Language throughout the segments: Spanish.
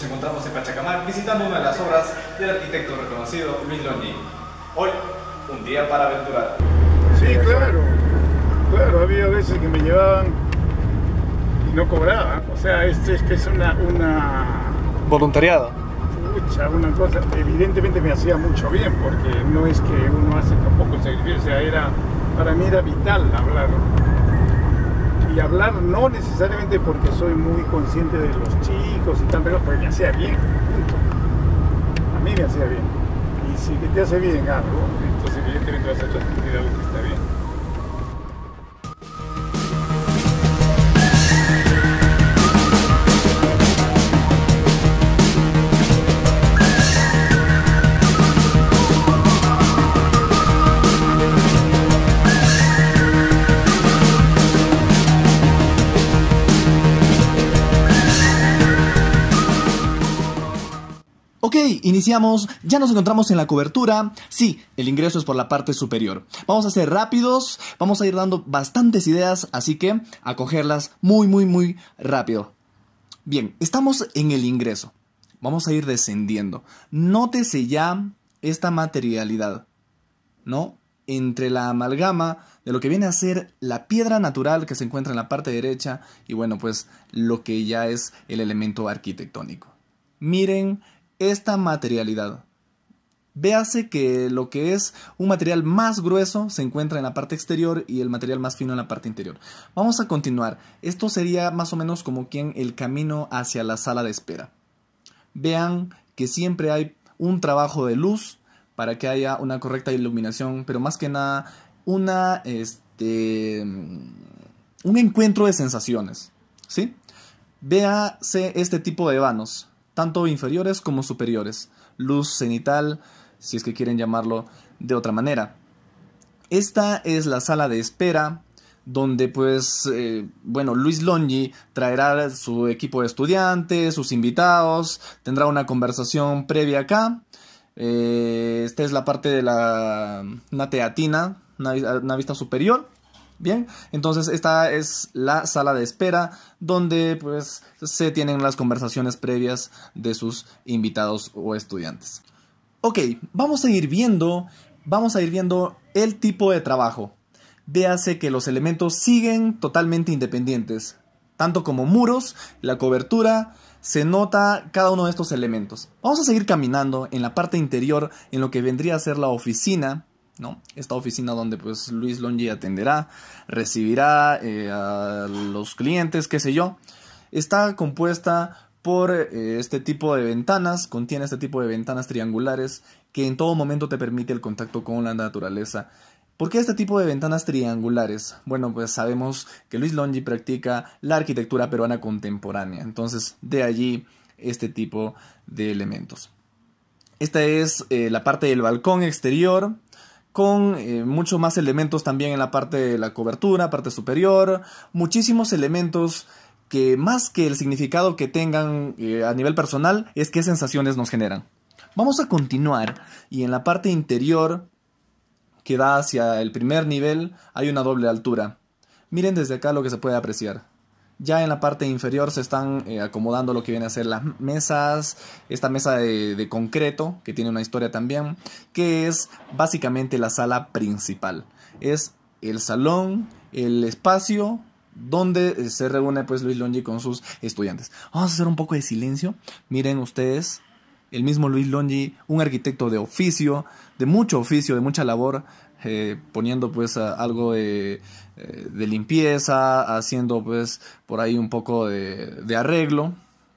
Nos encontramos en Pachacamac visitando una de las obras del arquitecto reconocido Luis Hoy, un día para aventurar. Sí, claro. Claro, había veces que me llevaban y no cobraban. O sea, este es que es una... Voluntariado. Mucha una cosa, evidentemente me hacía mucho bien, porque no es que uno hace tampoco sacrificio, o era, para mí era vital hablar y hablar no necesariamente porque soy muy consciente de los chicos y tal, pero pues me hacía bien. A mí me hacía bien. Y si te hace bien algo, entonces evidentemente vas a transmitir algo que está bien. Ok, iniciamos, ya nos encontramos en la cobertura. Sí, el ingreso es por la parte superior. Vamos a ser rápidos, vamos a ir dando bastantes ideas, así que a cogerlas muy, muy, muy rápido. Bien, estamos en el ingreso. Vamos a ir descendiendo. Nótese ya esta materialidad, ¿no? Entre la amalgama de lo que viene a ser la piedra natural que se encuentra en la parte derecha y bueno, pues lo que ya es el elemento arquitectónico. Miren esta materialidad. Véase que lo que es un material más grueso se encuentra en la parte exterior y el material más fino en la parte interior. Vamos a continuar. Esto sería más o menos como quien el camino hacia la sala de espera. Vean que siempre hay un trabajo de luz para que haya una correcta iluminación, pero más que nada una, este, un encuentro de sensaciones. ¿sí? Véase este tipo de vanos tanto inferiores como superiores, luz cenital, si es que quieren llamarlo de otra manera. Esta es la sala de espera donde pues, eh, bueno, Luis Longi traerá su equipo de estudiantes, sus invitados, tendrá una conversación previa acá. Eh, esta es la parte de la, una teatina, una vista superior. Bien, entonces esta es la sala de espera donde pues se tienen las conversaciones previas de sus invitados o estudiantes. Ok, vamos a ir viendo, vamos a ir viendo el tipo de trabajo. Véase que los elementos siguen totalmente independientes, tanto como muros, la cobertura, se nota cada uno de estos elementos. Vamos a seguir caminando en la parte interior, en lo que vendría a ser la oficina, ¿no? Esta oficina donde pues Luis Longi atenderá, recibirá eh, a los clientes, qué sé yo. Está compuesta por eh, este tipo de ventanas, contiene este tipo de ventanas triangulares que en todo momento te permite el contacto con la naturaleza. ¿Por qué este tipo de ventanas triangulares? Bueno, pues sabemos que Luis Longi practica la arquitectura peruana contemporánea, entonces de allí este tipo de elementos. Esta es eh, la parte del balcón exterior, con eh, muchos más elementos también en la parte de la cobertura, parte superior, muchísimos elementos que más que el significado que tengan eh, a nivel personal es qué sensaciones nos generan. Vamos a continuar y en la parte interior que da hacia el primer nivel hay una doble altura. Miren desde acá lo que se puede apreciar. Ya en la parte inferior se están eh, acomodando lo que viene a ser las mesas, esta mesa de, concreto, que tiene una historia también, que es básicamente la sala principal. Es el salón, el espacio donde eh, se reúne pues Luis Longi con sus estudiantes. Vamos a hacer un poco de silencio. Miren ustedes, el mismo Luis Longi, un arquitecto de oficio, de mucho oficio, de mucha labor, eh, poniendo pues algo eh, de, limpieza, haciendo pues por ahí un poco de, arreglo,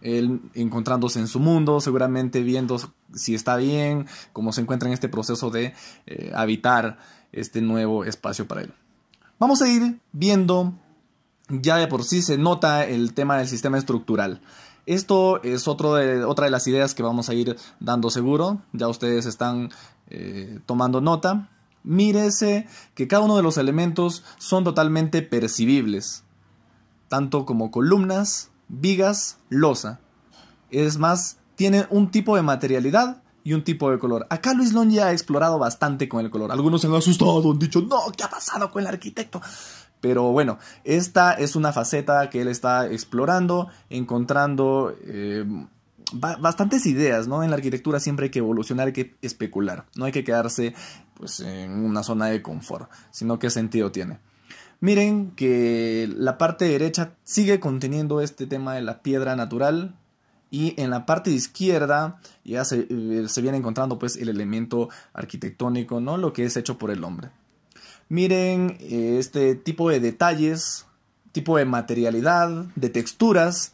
él encontrándose en su mundo, seguramente viendo si está bien, cómo se encuentra en este proceso de eh, habitar este nuevo espacio para él. Vamos a ir viendo, ya de por sí se nota el tema del sistema estructural. Esto es otro de, otra de las ideas que vamos a ir dando seguro. Ya ustedes están tomando nota. Mírese que cada uno de los elementos son totalmente percibibles, tanto como columnas, vigas, losa. Es más, tiene un tipo de materialidad y un tipo de color. Acá Luis Long ya ha explorado bastante con el color. Algunos se han asustado, han dicho, no, ¿qué ha pasado con el arquitecto? Pero bueno, esta es una faceta que él está explorando, encontrando eh, bastantes ideas, ¿no? En la arquitectura siempre hay que evolucionar, hay que especular, no hay que quedarse pues en una zona de confort, sino qué sentido tiene. Miren que la parte derecha sigue conteniendo este tema de la piedra natural y en la parte izquierda ya se, eh, se viene encontrando pues el elemento arquitectónico, ¿no? Lo que es hecho por el hombre. Miren eh, este tipo de detalles, tipo de materialidad, de texturas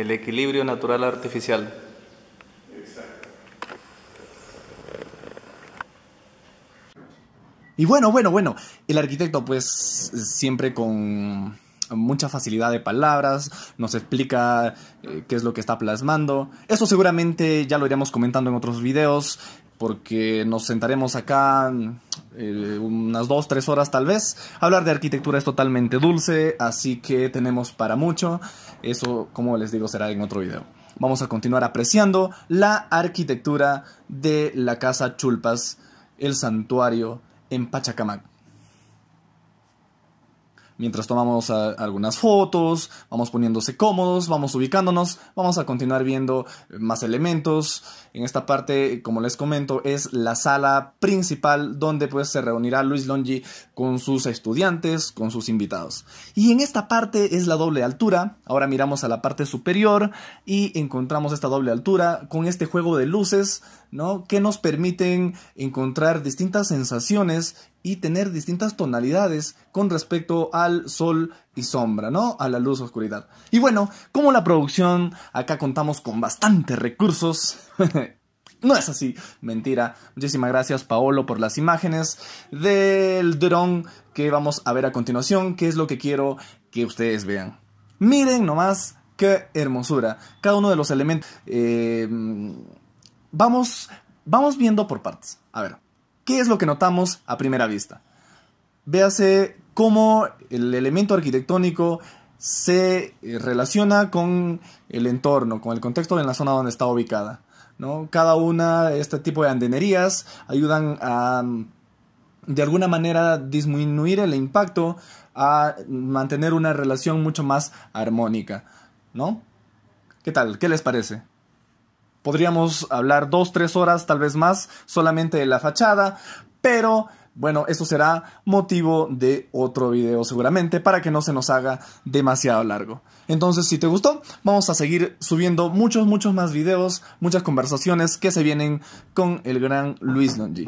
el equilibrio natural artificial. Exacto. Y bueno, bueno, bueno, el arquitecto pues siempre con mucha facilidad de palabras, nos explica eh, qué es lo que está plasmando. Eso seguramente ya lo iremos comentando en otros videos, porque nos sentaremos acá eh, unas dos, tres horas tal vez. Hablar de arquitectura es totalmente dulce, así que tenemos para mucho. Eso, como les digo, será en otro video. Vamos a continuar apreciando la arquitectura de la Casa Chulpas, el santuario en Pachacamac. Mientras tomamos ah, algunas fotos, vamos poniéndose cómodos, vamos ubicándonos, vamos a continuar viendo eh, más elementos. En esta parte, como les comento, es la sala principal donde pues se reunirá Luis Longi con sus estudiantes, con sus invitados. Y en esta parte es la doble altura. Ahora miramos a la parte superior y encontramos esta doble altura con este juego de luces, ¿no? Que nos permiten encontrar distintas sensaciones y tener distintas tonalidades con respecto al sol y sombra, ¿no? A la luz oscuridad. Y bueno, como la producción acá contamos con bastantes recursos, no es así, mentira. Muchísimas gracias Paolo por las imágenes del dron que vamos a ver a continuación, que es lo que quiero que ustedes vean. Miren nomás qué hermosura. Cada uno de los elementos... Eh, vamos, vamos viendo por partes. A ver. ¿Qué es lo que notamos a primera vista? Véase cómo el elemento arquitectónico se eh, relaciona con el entorno, con el contexto en la zona donde está ubicada. ¿no? Cada una de este tipo de andenerías ayudan a mm, de alguna manera disminuir el impacto, a mantener una relación mucho más armónica. ¿No? ¿Qué tal? ¿Qué les parece? podríamos hablar dos, tres horas, tal vez más, solamente de la fachada, pero bueno, eso será motivo de otro video seguramente para que no se nos haga demasiado largo. Entonces, si te gustó, vamos a seguir subiendo muchos, muchos más videos, muchas conversaciones que se vienen con el gran Luis Longi.